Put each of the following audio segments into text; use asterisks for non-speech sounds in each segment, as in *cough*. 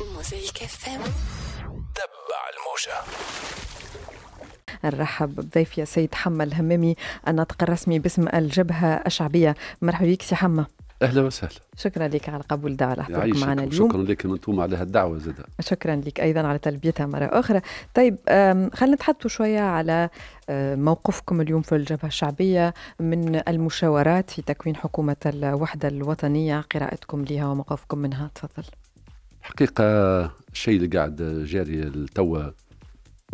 موزيك اف ام تبع الموجه نرحب بضيفي السيد حمى الهمامي الناطق الرسمي باسم الجبهه الشعبيه مرحبا بك سي حمى اهلا وسهلا شكرا لك على قبول الدعوه لحضورك معنا اليوم شكرا لك انتم على هالدعوه زاد شكرا لك ايضا على تلبيتها مره اخرى طيب خلينا نتحدثوا شويه على موقفكم اليوم في الجبهه الشعبيه من المشاورات في تكوين حكومه الوحده الوطنيه قراءتكم لها وموقفكم منها تفضل حقيقة الشيء اللي قاعد جاري التوى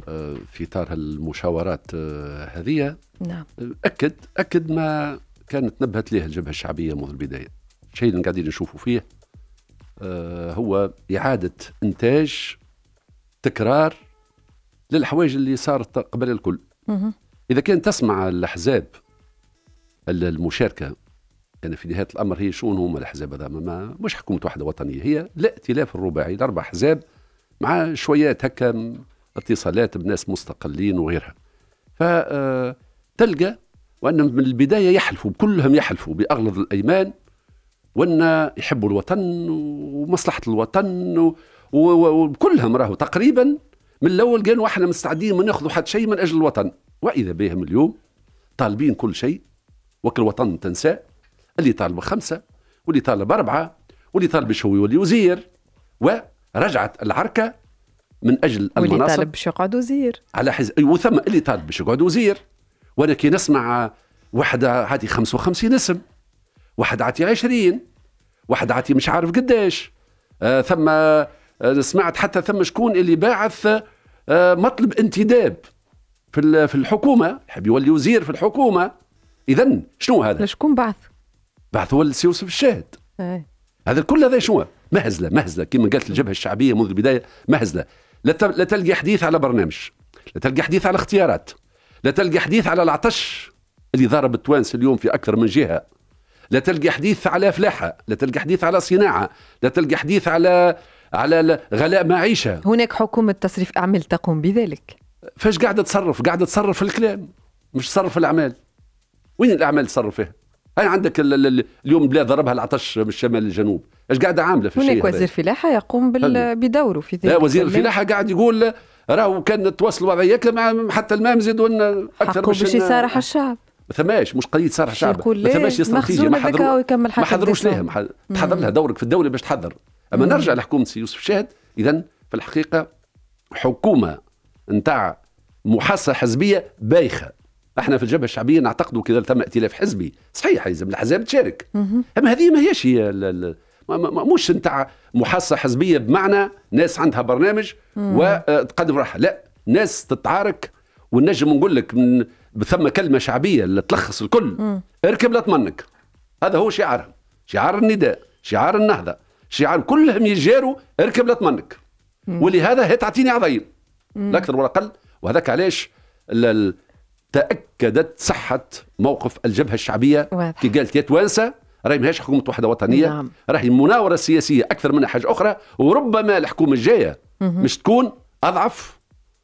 آه، في اطار المشاورات آه، هذه نعم اكد اكد ما كانت نبهت ليه الجبهه الشعبيه منذ البدايه الشيء اللي قاعدين نشوفوا فيه آه، هو اعاده انتاج تكرار للحوايج اللي صارت قبل الكل اذا كان تسمع الاحزاب المشاركه كان في نهايه الامر هي شون هما الاحزاب هذا ما مش حكومه وحده وطنيه هي الائتلاف الرباعي لاربع احزاب مع شويات هكا اتصالات بناس مستقلين وغيرها فتلقى آه، وان من البدايه يحلفوا كلهم يحلفوا باغلظ الايمان وان يحبوا الوطن ومصلحه الوطن وكلهم راهو تقريبا من الاول قالوا احنا مستعدين ما ناخذوا حتى شيء من اجل الوطن واذا بهم اليوم طالبين كل شيء وكل الوطن تنساه اللي طالب خمسة واللي طالب أربعة واللي طالب شوي واللي وزير ورجعت العركة من أجل المناصب واللي طالب باش يقعد وزير على حز... أيوة، وثم اللي طالب باش يقعد وزير وأنا كي نسمع واحدة عادي 55 اسم واحد عاتي 20 واحد عاتي مش عارف قداش آه ثم آه، سمعت حتى ثم شكون اللي باعث آه، مطلب انتداب في في الحكومه يحب يولي وزير في الحكومه اذا شنو هذا؟ شكون بعث؟ بعث هو السي يوسف الشاهد إيه. هذا الكل هذا شنو مهزله مهزله كما قالت الجبهه الشعبيه منذ البدايه مهزله لا تلقى حديث على برنامج لا تلقى حديث على اختيارات لا تلقى حديث على العطش اللي ضرب التوانسه اليوم في اكثر من جهه لا تلقى حديث على فلاحه لا تلقى حديث على صناعه لا تلقى حديث على على غلاء معيشه هناك حكومه تصريف اعمال تقوم بذلك فاش قاعده تصرف قاعده تصرف الكلام مش تصرف الاعمال وين الاعمال تصرف فيها هل عندك اليوم بلاد ضربها العطش من الشمال للجنوب ايش قاعده عامله في الشيء هناك وزير فلاحه يقوم بدوره في ذلك لا وزير الفلاحه قاعد يقول راهو كان تواصلوا وضعيه مع حتى الماء وان اكثر من باش يصارح الشعب ما ثماش مش قضيه صارح الشعب ما ثماش استراتيجيه ما حضروا ما حضروش لها تحضر لها دورك في الدوله باش تحضر اما مم. نرجع لحكومه يوسف شاهد اذا في الحقيقه حكومه نتاع محصه حزبيه بايخه احنا في الجبهه الشعبيه نعتقد كذا ثم ائتلاف حزبي صحيح زلمه الاحزاب تشارك اما هذه ما هيش هي مش نتاع محاصه حزبيه بمعنى ناس عندها برنامج وتقدم راحه لا ناس تتعارك ونجم نقول لك من ثم كلمه شعبيه اللي تلخص الكل مم. اركب لا تمنك هذا هو شعارهم شعار النداء شعار النهضه شعار كلهم يجاروا اركب لا تمنك ولهذا هي تعطيني عظيم لا اكثر ولا اقل وهذاك علاش تاكدت صحه موقف الجبهه الشعبيه واضح. كي قالت يا توانسه راهي ماهيش حكومه وحده وطنيه نعم. راهي مناوره سياسيه اكثر منها حاجه اخرى وربما الحكومه الجايه مش تكون اضعف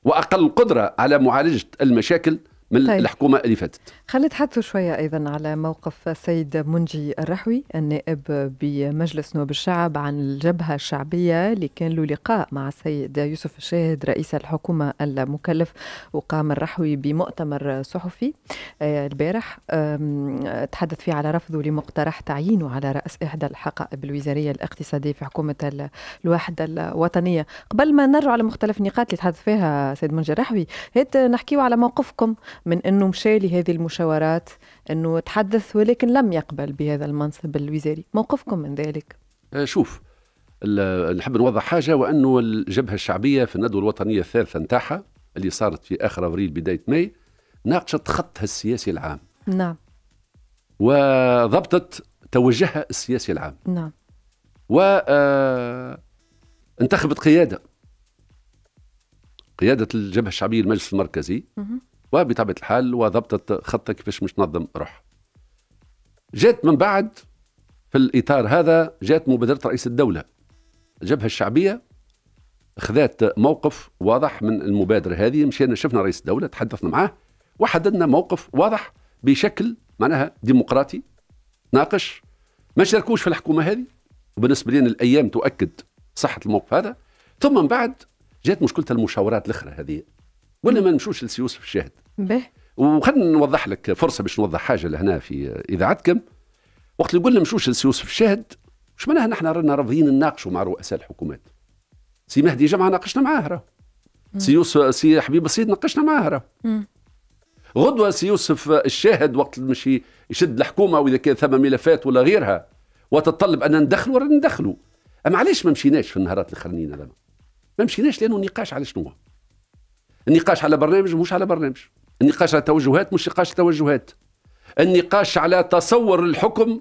واقل قدره على معالجه المشاكل من طيب. الحكومه اللي فاتت خلينا نتحدثوا شويه ايضا على موقف السيد منجي الرحوي النائب بمجلس نواب الشعب عن الجبهه الشعبيه اللي كان له لقاء مع السيد يوسف الشاهد رئيس الحكومه المكلف وقام الرحوي بمؤتمر صحفي آه، البارح تحدث فيه على رفضه لمقترح تعيينه على راس احدى الحقائب الوزاريه الاقتصاديه في حكومه الوحده الوطنيه قبل ما نرجع على مختلف النقاط اللي تحدث فيها سيد منجي الرحوي نحكيو على موقفكم من أنه مشى لهذه المشاورات أنه تحدث ولكن لم يقبل بهذا المنصب الوزاري موقفكم من ذلك؟ آه، شوف نحب نوضح حاجه وانه الجبهه الشعبيه في الندوه الوطنيه الثالثه نتاعها اللي صارت في اخر ابريل بدايه ماي ناقشت خطها السياسي العام نعم وضبطت توجهها السياسي العام نعم و آه، انتخبت قياده قياده الجبهه الشعبيه المجلس المركزي مه. وبطبيعه الحال وضبطت خطه كيفاش مش تنظم روح جات من بعد في الاطار هذا جات مبادره رئيس الدوله الجبهه الشعبيه خذات موقف واضح من المبادره هذه مشينا شفنا رئيس الدوله تحدثنا معاه وحددنا موقف واضح بشكل معناها ديمقراطي ناقش ما شاركوش في الحكومه هذه وبالنسبه لنا الايام تؤكد صحه الموقف هذا ثم من بعد جات مشكله المشاورات الاخرى هذه ولا ما نمشوش لسي يوسف الشاهد به وخلنا نوضح لك فرصه باش نوضح حاجه لهنا في اذاعتكم وقت اللي قلنا مشوش لسي يوسف الشاهد مش معناها نحن رانا راضيين نناقشوا مع رؤساء الحكومات سي مهدي جمعه ناقشنا معاه راه سي يوسف سي حبيب السيد ناقشنا معاه راه غدوه سي يوسف الشاهد وقت مشي يشد الحكومه واذا كان ثم ملفات ولا غيرها وتطلب ان ندخلوا رانا ندخلوا اما علاش ما مشيناش في النهارات الاخرانيين هذا ما مشيناش لانه النقاش على شنو النقاش على برنامج مش على برنامج النقاش على توجهات مش نقاش توجهات النقاش على تصور الحكم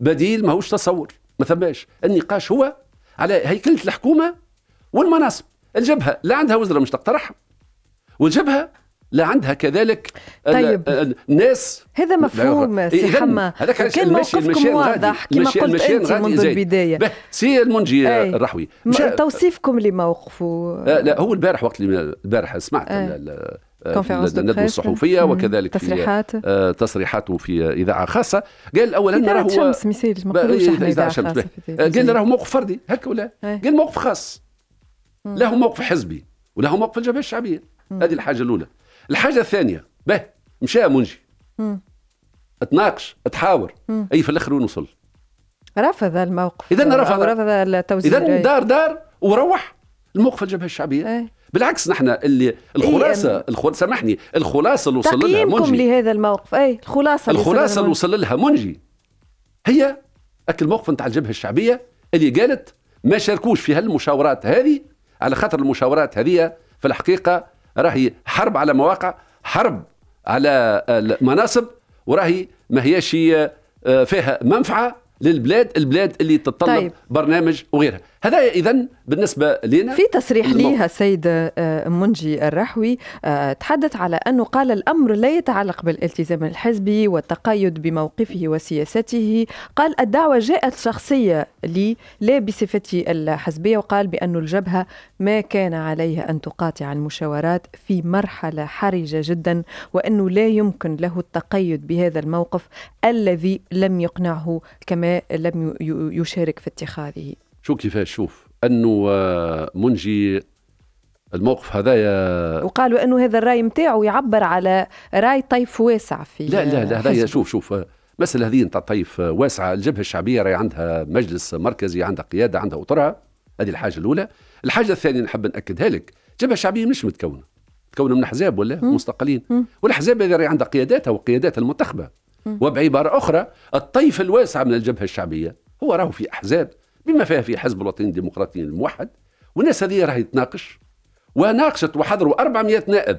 بديل ماهوش تصور ما ثماش النقاش هو على هيكله الحكومه والمناصب الجبهه لا عندها وزراء مش تقترحها والجبهه لا عندها كذلك طيب الناس هذا مفهوم سي حما كان موقفكم واضح كما قلت انت منذ البدايه سي المنجي الرحوي توصيفكم لموقفه آه، لا هو البارح وقت البارح سمعت آه. آه، الندوه الصحفية وكذلك تصريحات في تصريحاته في إذاعة خاصة قال أولا إذاعة إذاعة شمس قال راه موقف فردي هكا ولا إيه. قال موقف خاص له موقف حزبي وله موقف الجبهة الشعبية هذه الحاجة الأولى الحاجه الثانيه به مشى منجي اتناقش اتحاور مم. اي في الاخر وين وصل رفض الموقف اذا رفض رفض التوزيع اذا دار دار وروح الموقف الجبهه الشعبيه ايه؟ بالعكس نحن اللي الخلاصه إيه الخل... سامحني الخلاصه اللي وصل لها منجي لهذا الموقف اي الخلاصه اللي الخلاصه اللي وصل لها منجي هي اكل الموقف نتاع الجبهه الشعبيه اللي قالت ما شاركوش في هالمشاورات هذه على خاطر المشاورات هذه في الحقيقه راهي حرب على مواقع حرب على المناصب آه، وراهي ما هيش آه، آه، فيها منفعه للبلاد البلاد اللي تتطلب طيب. برنامج وغيرها هذا إذا بالنسبة لنا في تصريح ليها السيد آه، منجي الرحوي آه، تحدث على أنه قال الأمر لا يتعلق بالالتزام الحزبي والتقيد بموقفه وسياسته قال الدعوة جاءت شخصية لي لا بصفتي الحزبية وقال بأن الجبهة ما كان عليها أن تقاطع المشاورات في مرحلة حرجة جدا وأنه لا يمكن له التقيد بهذا الموقف الذي لم يقنعه كما لم يشارك في اتخاذه شو كيفاش شوف انه آه، منجي الموقف هذايا وقالوا انه هذا الراي نتاعو يعبر على راي طيف واسع في لا لا لا هذايا شوف شوف آه، مثلا هذه نتاع طيف آه، واسعه الجبهه الشعبيه راهي عندها مجلس مركزي عندها قياده عندها اطرها هذه الحاجه الاولى الحاجه الثانيه نحب ناكدها لك الجبهه الشعبيه مش متكونه متكونه من احزاب ولا مم. مستقلين مم. والاحزاب هذه راهي عندها قياداتها وقياداتها المنتخبه وبعباره اخرى الطيف الواسع من الجبهه الشعبيه هو راهو في احزاب بما فيها في حزب الوطني الديمقراطي الموحد والناس هذه راهي تناقش وناقشت وحضروا 400 نائب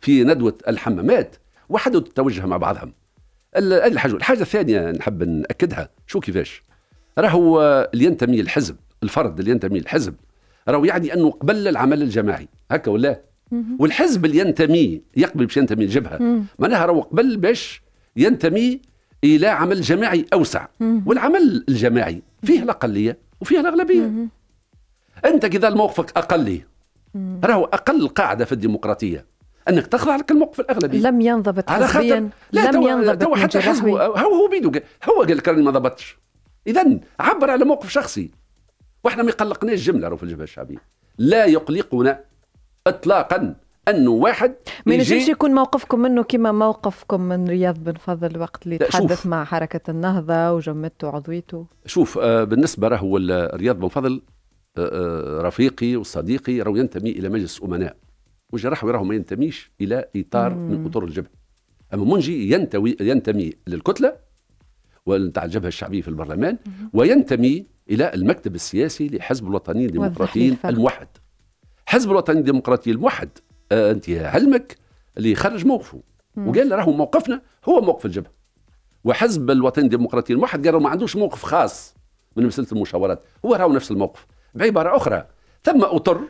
في ندوة الحمامات وحدوا التوجه مع بعضهم الحاجة الحاجة الثانية نحب نأكدها شو كيفاش راهو اللي ينتمي الحزب الفرد اللي ينتمي الحزب راهو يعني أنه قبل العمل الجماعي هكا ولا والحزب اللي ينتمي يقبل باش ينتمي الجبهة معناها راهو قبل باش ينتمي الى عمل جماعي اوسع والعمل الجماعي فيه الاقليه وفيه الاغلبيه انت كذا موقفك اقلي راهو اقل قاعده في الديمقراطيه انك تخضع لك الموقف الاغلبي لم ينضبط على خاطر لا لم ينضبط حتى رسمي هو هو بيدو هو قال لك راني ما ضبطش اذا عبر على موقف شخصي واحنا ما يقلقناش جمله في الجبهه الشعبيه لا يقلقنا اطلاقا انه واحد ما ينجمش يكون موقفكم منه كما موقفكم من رياض بن فضل وقت اللي تحدث مع حركه النهضه وجمدته عضويته شوف آه بالنسبه راهو رياض بن فضل آه،, آه رفيقي وصديقي راهو ينتمي الى مجلس امناء وجراحوي راهو ما ينتميش الى اطار مم. من اطر الجبهه اما منجي ينتوي ينتمي للكتله ونتاع الجبهه الشعبيه في البرلمان مم. وينتمي الى المكتب السياسي لحزب الوطني الديمقراطي الموحد حزب الوطني الديمقراطي الموحد آه، انت علمك اللي خرج موقفه وقال راهو موقفنا هو موقف الجبهه وحزب الوطن الديمقراطي الموحد قال ما عندوش موقف خاص من مساله المشاورات هو راهو نفس الموقف بعباره اخرى ثم اطر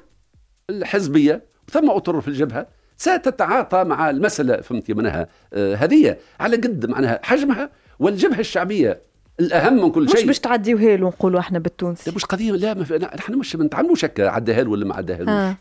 الحزبيه وثم اطر في الجبهه ستتعاطى مع المساله فهمتي منها آه هذه على قد معناها حجمها والجبهه الشعبيه الاهم من كل مش شيء مش باش تعديوها له نقولوا احنا بالتونسي مش قضيه لا مف... نحن مش ما نتعاملوش هكا عداها ولا ما عداها آه.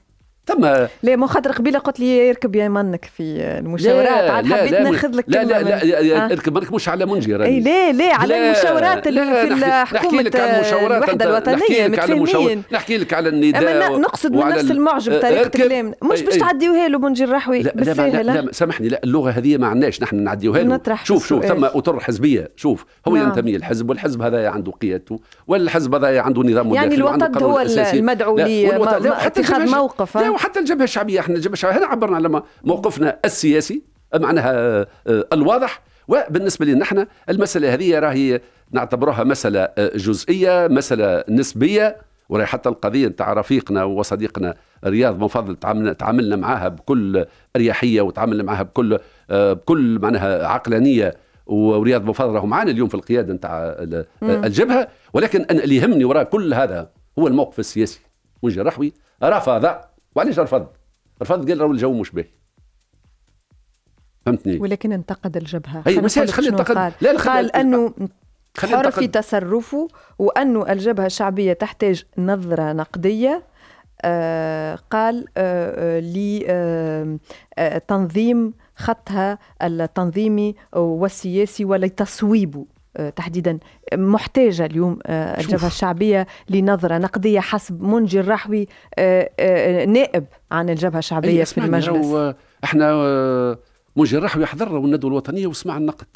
تم لا مو خاطر قبيله قلت لي يركب يا منك في المشاورات عاد حبيت ناخذ لك لا لا لا, لا آه. اركب منك مش على منجي اي لا لا على المشاورات اللي في الحكومه نحكي لك على المشاورات الوحده الوطنيه نحكي لك على المشاورات نحكي لك على النداء أما نقصد من نفس المعجم آه، طريقه الكلام مش باش تعديوها له منجي الرحوي لا لا, لا, سامحني لا اللغه هذه ما عندناش نحن نعديوها له شوف شوف ثم اطر حزبيه شوف هو نعم. ينتمي للحزب والحزب هذا عنده قيادته والحزب هذا عنده نظام يعني الوطن هو المدعو لي حتى خذ موقف وحتى الجبهه الشعبيه احنا الجبهه الشعبيه هنا عبرنا على موقفنا السياسي معناها آه، الواضح وبالنسبه لنا احنا المساله هذه راهي نعتبرها مساله آه، جزئيه مساله نسبيه وراي حتى القضيه نتاع رفيقنا وصديقنا رياض بن فضل تعاملنا معاها بكل اريحيه وتعاملنا معاها بكل آه، بكل معناها عقلانيه ورياض بن فضل راهو معانا اليوم في القياده نتاع الجبهه ولكن انا اللي يهمني وراء كل هذا هو الموقف السياسي وجه الرحوي رفض وعلاش رفض رفض قال راهو الجو مش باهي فهمتني ولكن انتقد الجبهه هي ما خلي انتقد قال, لا قال انه حر في تصرفه وانه الجبهه الشعبيه تحتاج نظره نقديه آه قال آه, آه، لتنظيم آه، آه، خطها التنظيمي والسياسي ولتصويبه آه، تحديدا محتاجه اليوم آه، الجبهه الشعبيه لنظره نقديه حسب منجي الرحوي آه، نائب عن الجبهه الشعبيه في المجلس احنا منجي الرحوي حضر والندوه الوطنيه وسمع النقد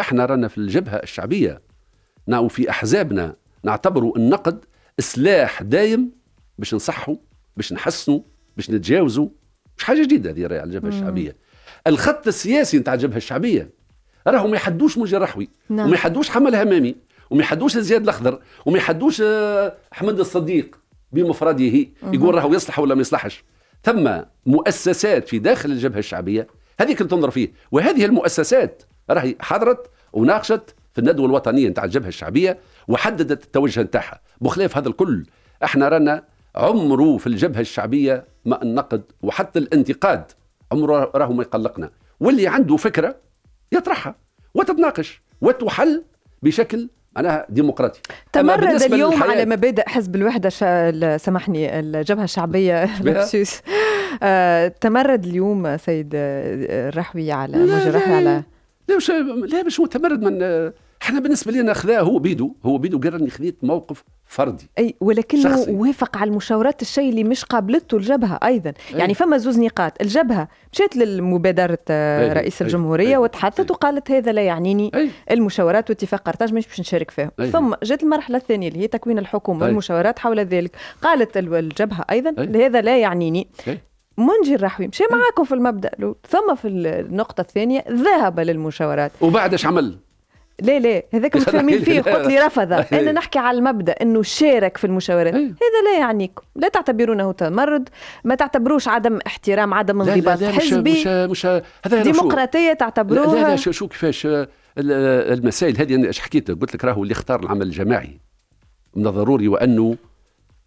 احنا رانا في الجبهه الشعبيه وفي احزابنا نعتبروا النقد سلاح دايم باش نصحوا باش نحسنوا باش نتجاوزوا مش حاجه جديده هذه على الجبهه الشعبيه الخط السياسي نتاع الجبهه الشعبيه راهم ما يحدوش مجرحوي نعم. وما يحدوش حمل همامي وما يحدوش زياد الاخضر وما يحدوش آه، احمد الصديق بمفرده يقول راهو يصلح ولا ما يصلحش ثم مؤسسات في داخل الجبهه الشعبيه هذه كنت تنظر فيه وهذه المؤسسات راهي حضرت وناقشت في الندوه الوطنيه نتاع الجبهه الشعبيه وحددت التوجه نتاعها بخلاف هذا الكل احنا رانا عمره في الجبهه الشعبيه ما النقد وحتى الانتقاد عمره راهو ما يقلقنا واللي عنده فكره يطرحها وتتناقش وتحل بشكل معناها ديمقراطي تمرد اليوم للحياة. على مبادئ حزب الوحدة شا... سامحني الجبهة الشعبية *laughs* آه، تمرد اليوم سيد آه، الرحوي على مجرح على لا مش لا مش متمرد من آه، احنا بالنسبه لنا خذاه هو بيدو هو بيدو قال راني خذيت موقف فردي اي ولكنه وافق على المشاورات الشيء اللي مش قابلته الجبهه ايضا أي. يعني فما زوز نقاط الجبهه مشات لمبادره رئيس أي. الجمهوريه أي. وتحدثت أي. وقالت هذا لا يعنيني أي. المشاورات واتفاق قرطاج مش باش نشارك فيهم ثم جات المرحله الثانيه اللي هي تكوين الحكومه والمشاورات حول ذلك قالت الجبهه ايضا أي. هذا لا يعنيني أي. منجي الرحوي مشى معاكم في المبدا ثم في النقطه الثانيه ذهب للمشاورات وبعد ايش عمل لا لا هذاك متفاهمين فيه قلت لي رفض *laughs* إيه. انا نحكي على المبدا انه شارك في المشاورات إيه. هذا لا يعنيكم لا تعتبرونه تمرد ما تعتبروش عدم احترام عدم انضباط حزبي مش مش هذا ديمقراطيه تعتبروها لا لا شو كيفاش المسائل هذه انا حكيت قلت لك راهو اللي اختار العمل الجماعي من الضروري وانه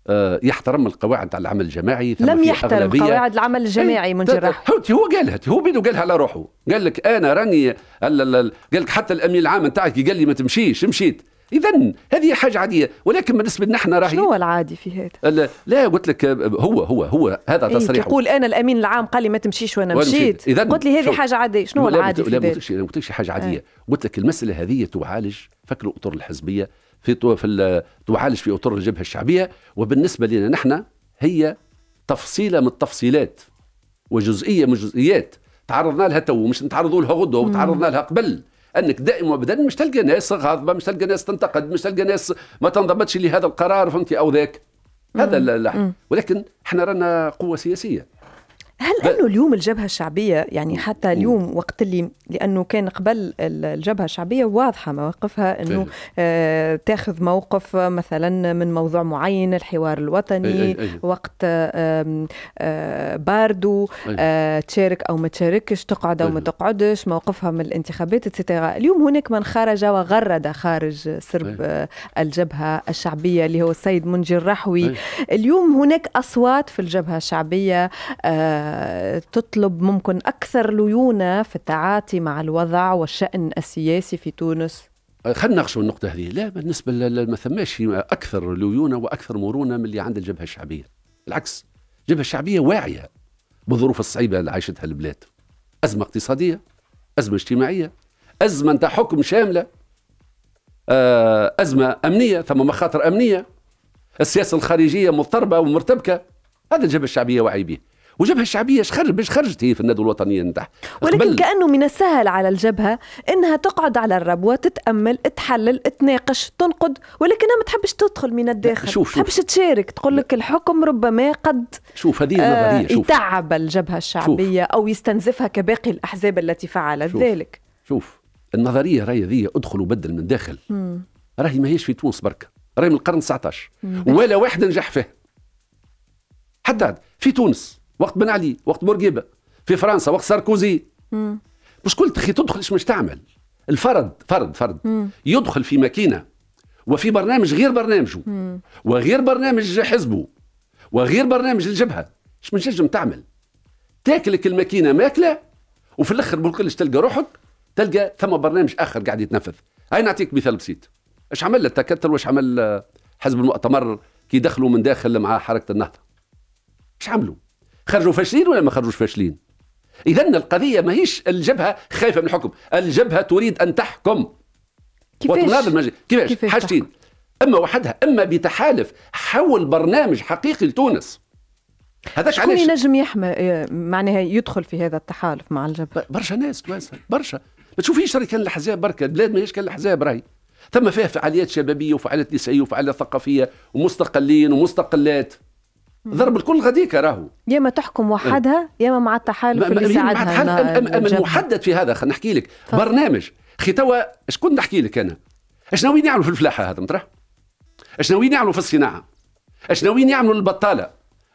آه، يحترم القواعد على العمل الجماعي لم يحترم أغلبية. قواعد العمل الجماعي من جراح هو قالها هو بيدو قالها على روحه قال لك انا راني قال لك حتى الامين العام نتاعك قال لي ما تمشيش مشيت اذا هذه حاجه عاديه ولكن بالنسبه لنا احنا راهي شنو هو العادي في هذا؟ لا قلت لك هو هو هو هذا إيه تصريح يقول انا الامين العام قال لي ما تمشيش وانا مشيت إذن قلت لي هذه حاجه عاديه شنو هو العادي لا ما قلتلكش حاجه عاديه إيه. قلت لك المساله هذه تعالج فك الاطر الحزبيه في في تعالج في اطر الجبهه الشعبيه وبالنسبه لنا نحن هي تفصيله من التفصيلات وجزئيه من الجزئيات تعرضنا لها تو مش نتعرضوا لها غدوه وتعرضنا لها قبل انك دائما وابدا مش تلقى ناس غاضبه مش تلقى ناس تنتقد مش تلقى ناس ما تنضمتش لهذا القرار فهمتي او ذاك هذا اللحن ولكن احنا رانا قوه سياسيه هل انه اليوم الجبهه الشعبيه يعني حتى اليوم وقت اللي لانه كان قبل الجبهه الشعبيه واضحه مواقفها انه آه تاخذ موقف مثلا من موضوع معين الحوار الوطني أي أي أي. وقت آه آه باردو آه تشارك او ما تشاركش تقعد او ما تقعدش موقفها من الانتخابات اتسيتيرا اليوم هناك من خرج وغرد خارج سرب أي. آه، الجبهه الشعبيه اللي هو السيد منجي الرحوي اليوم هناك اصوات في الجبهه الشعبيه آه تطلب ممكن أكثر ليونة في التعاطي مع الوضع والشأن السياسي في تونس؟ أه، خلينا نناقشوا النقطة هذه، لا بالنسبة ما ثماش أكثر ليونة وأكثر مرونة من اللي عند الجبهة الشعبية، بالعكس الجبهة الشعبية واعية بالظروف الصعيبة اللي عايشتها البلاد. أزمة اقتصادية، أزمة اجتماعية، أزمة نتاع حكم شاملة، أه، أزمة أمنية، ثم مخاطر أمنية، السياسة الخارجية مضطربة ومرتبكة، هذا الجبهة الشعبية واعي به. وجبهه الشعبيه شخرج باش خرجت هي في الندوه الوطنيه نتاعها ولكن كانه من السهل على الجبهه انها تقعد على الربوه تتامل تحلل تناقش تنقد ولكنها ما تحبش تدخل من الداخل شوف شوف تحبش تشارك تقول لك الحكم ربما قد شوف هذه النظريه آه شوف يتعب الجبهه الشعبيه شوف. او يستنزفها كباقي الاحزاب التي فعلت شوف. ذلك شوف النظريه راهي هذه ادخل وبدل من داخل راهي ماهيش في تونس برك راهي من القرن 19 ولا واحد نجح فيه حتى في تونس وقت بن علي وقت بورقيبه في فرنسا وقت ساركوزي مش كل تخي تدخل مش تعمل الفرد فرد فرد مم. يدخل في ماكينه وفي برنامج غير برنامجه مم. وغير برنامج حزبه وغير برنامج الجبهه مش من تنجم تعمل تاكلك الماكينه ماكله وفي الاخر بالكلش تلقى روحك تلقى ثم برنامج اخر قاعد يتنفذ هاي نعطيك مثال بسيط اش عمل التكتل واش عمل حزب المؤتمر كي دخلوا من داخل مع حركه النهضه اش عملوا خرجوا فاشلين ولا ما خرجوش فاشلين اذا القضيه ماهيش الجبهه خايفه من الحكم الجبهه تريد ان تحكم وتناضل كيفاش, كيفاش حاجتين اما وحدها اما بتحالف حول برنامج حقيقي لتونس هذاك علاش شكون ينجم يحمي إيه، معناها يدخل في هذا التحالف مع الجبهه برشا ناس كويسة برشا ما تشوفيش راه كان الاحزاب بركه البلاد ماهيش كان الاحزاب راهي ثم فيها فعاليات شبابيه وفعاليات نسائيه وفعاليات ثقافيه ومستقلين ومستقلات ضرب الكل غاديك راهو يا ما تحكم وحدها يا ما مع التحالف اللي ساعدها المحدد في هذا خلينا نحكي لك برنامج خي توا اش كنت نحكي لك انا اش ناويين يعملوا في الفلاحه هذا مطرح اش ناويين يعملوا في الصناعه اش ناويين يعملوا للبطاله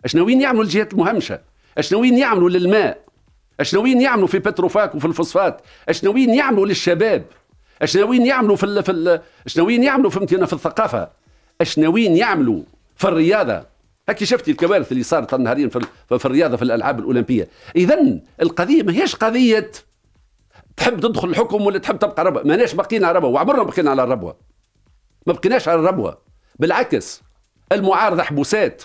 اش ناويين يعملوا للجهات المهمشه اش ناويين يعملوا للماء اش ناويين يعملوا في بتروفاك وفي الفوسفات اش ناويين يعملوا للشباب اش ناويين يعملوا في ال في ال اش ناويين يعملوا في في الثقافه اش ناويين يعملوا في الرياضه هكي شفتي الكوارث اللي صارت النهارين في, في الرياضه في الالعاب الاولمبيه اذا القضيه ماهيش قضيه تحب تدخل الحكم ولا تحب تبقى ربوه ماناش بقينا على ربوه وعمرنا بقينا على ربوه ما بقيناش على الربوه بالعكس المعارضه حبوسات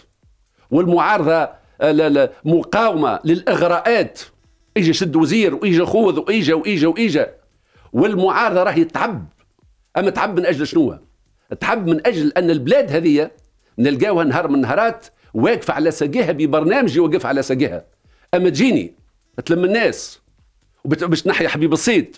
والمعارضه آه، مقاومه للاغراءات إجا شد وزير وإجا خوذ وإجا وإجا وإجا والمعارضه راهي تعب اما تعب من اجل شنو؟ تعب من اجل ان البلاد هذه نلقاوها نهار من نهارات واقفه على ساقيها ببرنامجي يوقف على ساقيها اما تجيني تلم الناس وباش تنحي حبيب الصيد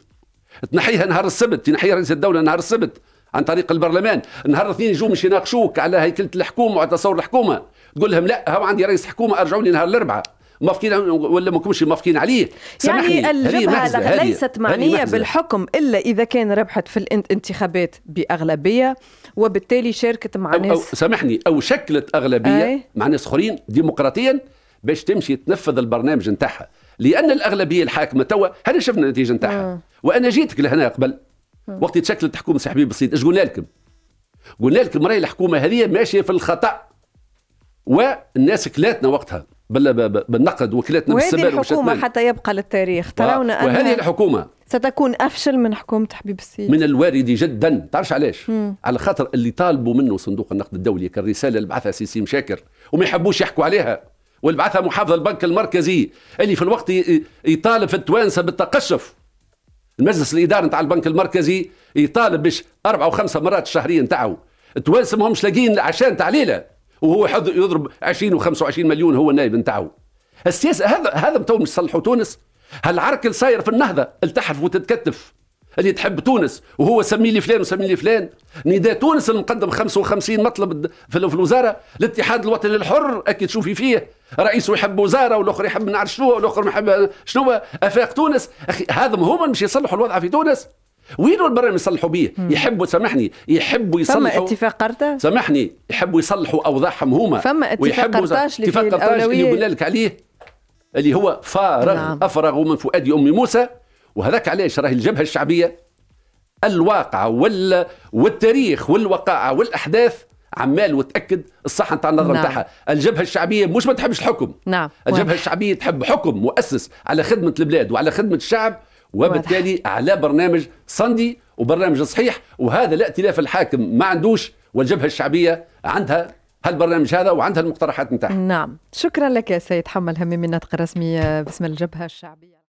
تنحيها نهار السبت تنحيها رئيس الدوله نهار السبت عن طريق البرلمان نهار الاثنين يجوا مش يناقشوك على هيكله الحكومه وعلى تصور الحكومه تقول لهم لا هو عندي رئيس حكومه أرجعوني نهار الاربعاء مفكين ولا ما كنتش مفكين عليه يعني الجبهه ليست معنيه بالحكم الا اذا كان ربحت في الانتخابات باغلبيه وبالتالي شاركت مع ناس أو سامحني او شكلت اغلبيه أي. مع ناس اخرين ديمقراطيا باش تمشي تنفذ البرنامج نتاعها لان الاغلبيه الحاكمه توا هل شفنا النتيجه نتاعها وانا جيتك لهنا قبل وقت تشكلت حكومه سحبي بسيط ايش قلنا لكم؟ قلنا لكم راهي الحكومه هذه ماشيه في الخطا والناس كلاتنا وقتها بالنقد وكلاتنا بالسبب وهذه الحكومة حتى يبقى للتاريخ ترون آه. وهذه الحكومة ستكون أفشل من حكومة حبيب السيد من الوارد جدا تعرفش علاش على خاطر اللي طالبوا منه صندوق النقد الدولي كالرسالة اللي بعثها سيسي مشاكر وما يحبوش يحكوا عليها والبعثه محافظ البنك المركزي اللي في الوقت يطالب في التوانسه بالتقشف المجلس الاداري نتاع البنك المركزي يطالب باش اربع وخمسه مرات الشهريه نتاعو التوانسه ما همش لاقيين عشان تعليله وهو حد يضرب 20 و25 مليون هو النائب نتاعو السياسه هذا هذا تو مش صلحوا تونس اللي صاير في النهضه التحف وتتكتف اللي تحب تونس وهو سمي لي فلان وسمي لي فلان نداء تونس المقدم 55 مطلب في الوزاره الاتحاد الوطني الحر اكيد تشوفي فيه رئيسه يحب وزاره والاخر يحب نعرف شنو والاخر ما يحب شنو افاق تونس اخي هذا هما مش يصلحوا الوضع في تونس وين البرلمان يصلحوا به يحبوا سامحني يحبوا يصلحوا فما اتفاق قرطاج سامحني يحبوا يصلحوا اوضاعهم هما فما اتفاق قرطاج اللي اتفاق قرطاج اللي قلنا لك عليه اللي هو فارغ نعم. افرغ من فؤاد ام موسى وهذاك علاش راهي الجبهه الشعبيه الواقعه وال والتاريخ والوقائع والاحداث عمال وتاكد الصحه نتاع النظره نعم. نتاعها نعم. الجبهه الشعبيه مش ما تحبش الحكم نعم الجبهه وين. الشعبيه تحب حكم مؤسس على خدمه البلاد وعلى خدمه الشعب وبالتالي واضح. على برنامج صندي وبرنامج صحيح وهذا الائتلاف الحاكم ما عندوش والجبهه الشعبيه عندها هالبرنامج هذا وعندها المقترحات نتاعها نعم شكرا لك يا سيد حمل هميم الناطق الرسمي آه، باسم الجبهه الشعبيه